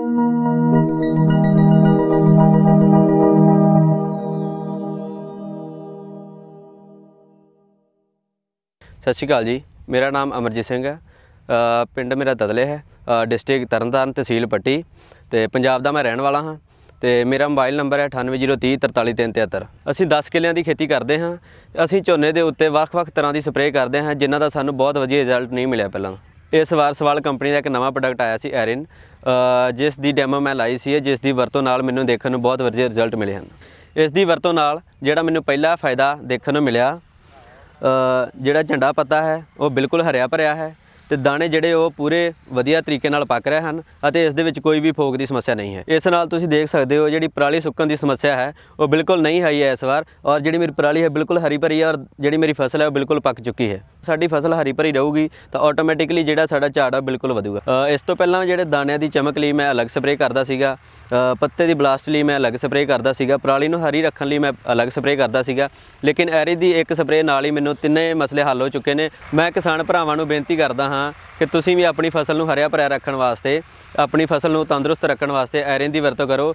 ਸਤਿ ਸ਼੍ਰੀ ਅਕਾਲ ਜੀ ਮੇਰਾ ਨਾਮ ਅਮਰਜੀਤ ਸਿੰਘ ਹੈ ਪਿੰਡ ਮੇਰਾ ਦਦਲੇ ਹੈ ਡਿਸਟ੍ਰਿਕਟ ਤਰਨਤਾਰਨ ਤਹਿਸੀਲ ਪੱਟੀ ਤੇ ਪੰਜਾਬ ਦਾ ਮੈਂ ਰਹਿਣ ਵਾਲਾ ਹਾਂ ਤੇ ਮੇਰਾ ਮੋਬਾਈਲ ਨੰਬਰ ਹੈ 9803344373 ਅਸੀਂ 10 ਕਿੱਲਿਆਂ ਦੀ ਖੇਤੀ ਕਰਦੇ ਹਾਂ ਅਸੀਂ ਝੋਨੇ ਦੇ ਉੱਤੇ ਵੱਖ-ਵੱਖ ਤਰ੍ਹਾਂ ਦੀ ਸਪਰੇਅ ਕਰਦੇ ਹਾਂ ਜਿਨ੍ਹਾਂ ਦਾ ਸਾਨੂੰ ਬਹੁਤ ਵਧੀਆ ਰਿਜ਼ਲਟ ਨਹੀਂ ਮਿਲਿਆ ਪਹਿਲਾਂ ਇਸ ਵਾਰ ਸਵਾਲ ਕੰਪਨੀ ਦਾ ਇੱਕ ਨਵਾਂ ਪ੍ਰੋਡਕਟ ਆਇਆ ਸੀ ਐਰਿਨ ਜਿਸ ਦੀ ਡੈਮੋ ਮੈਂ ਲਾਈ ਸੀ ਜਿਸ ਦੀ ਵਰਤੋਂ ਨਾਲ ਮੈਨੂੰ ਦੇਖਣ ਨੂੰ ਬਹੁਤ ਵਧੀਆ ਰਿਜ਼ਲਟ ਮਿਲੇ ਹਨ ਇਸ ਦੀ ਵਰਤੋਂ ਨਾਲ ਜਿਹੜਾ ਮੈਨੂੰ ਪਹਿਲਾ ਫਾਇਦਾ ਦੇਖਣ ਨੂੰ ਮਿਲਿਆ ਜਿਹੜਾ ਝੰਡਾ ਪੱਤਾ ਹੈ ਉਹ ਬਿਲਕੁਲ ਹਰਿਆ ਭਰਿਆ ਹੈ ਤੇ ਦਾਣੇ ਜਿਹੜੇ ਉਹ ਪੂਰੇ ਵਧੀਆ ਤਰੀਕੇ ਨਾਲ ਪੱਕ ਰਹੇ ਹਨ ਅਤੇ ਇਸ ਦੇ ਵਿੱਚ ਕੋਈ ਵੀ ਫੋਕ ਦੀ ਸਮੱਸਿਆ ਨਹੀਂ ਹੈ ਇਸ ਨਾਲ ਤੁਸੀਂ ਦੇਖ ਸਕਦੇ ਹੋ ਜਿਹੜੀ ਪਰਾਲੀ ਸੁੱਕਣ ਦੀ ਸਮੱਸਿਆ ਹੈ ਉਹ ਬਿਲਕੁਲ ਨਹੀਂ ਹੈ ਇਸ ਵਾਰ ਔਰ ਜਿਹੜੀ ਮੇਰੀ ਪਰਾਲੀ ਹੈ ਬਿਲਕੁਲ ਹਰੀ ਭਰੀ ਹੈ ਔਰ ਜਿਹੜੀ ਮੇਰੀ ਫਸਲ ਹੈ ਉਹ ਬਿਲਕੁਲ ਪੱਕ ਚੁੱਕੀ ਹੈ ਸਾਡੀ ਫਸਲ ਹਰੀ ਭਰੀ ਰਹੂਗੀ ਤਾਂ ਆਟੋਮੈਟਿਕਲੀ ਜਿਹੜਾ ਸਾਡਾ ਝਾੜ ਆ ਬਿਲਕੁਲ ਵਧੂਗਾ ਇਸ ਤੋਂ ਪਹਿਲਾਂ ਜਿਹੜੇ ਦਾਣਿਆਂ ਦੀ ਚਮਕ ਲਈ ਮੈਂ ਅਲੱਗ ਸਪਰੇਅ ਕਰਦਾ ਸੀਗਾ ਪੱਤੇ ਦੀ ਬਲਾਸਟ ਲਈ ਮੈਂ ਅਲੱਗ ਸਪਰੇਅ ਕਰਦਾ ਸੀਗਾ ਪਰਾਲੀ ਨੂੰ ਹਰੀ ਰੱਖਣ ਲਈ ਮੈਂ ਅਲੱਗ ਸਪਰੇਅ ਕਰਦਾ ਸੀਗਾ ਲੇਕਿਨ ਐਰੀ ਦੀ ਇੱਕ ਸਪਰੇਅ ਨਾਲ ਹੀ ਮੈਨੂੰ ਤਿੰਨੇ ਮਸਲੇ ਹੱਲ ਹੋ ਚੁੱਕੇ ਨੇ ਮੈਂ ਕਿਸਾਨ ਭਰਾਵਾਂ ਨੂੰ ਬੇਨਤੀ ਕਰਦਾ ਹਾਂ ਹਾਂ ਕਿ ਤੁਸੀਂ ਵੀ ਆਪਣੀ ਫਸਲ ਨੂੰ ਹਰਿਆ ਭਰਿਆ ਰੱਖਣ ਵਾਸਤੇ ਆਪਣੀ ਫਸਲ ਨੂੰ ਤੰਦਰੁਸਤ ਰੱਖਣ ਵਾਸਤੇ ਐਰਨ ਦੀ ਵਰਤੋਂ ਕਰੋ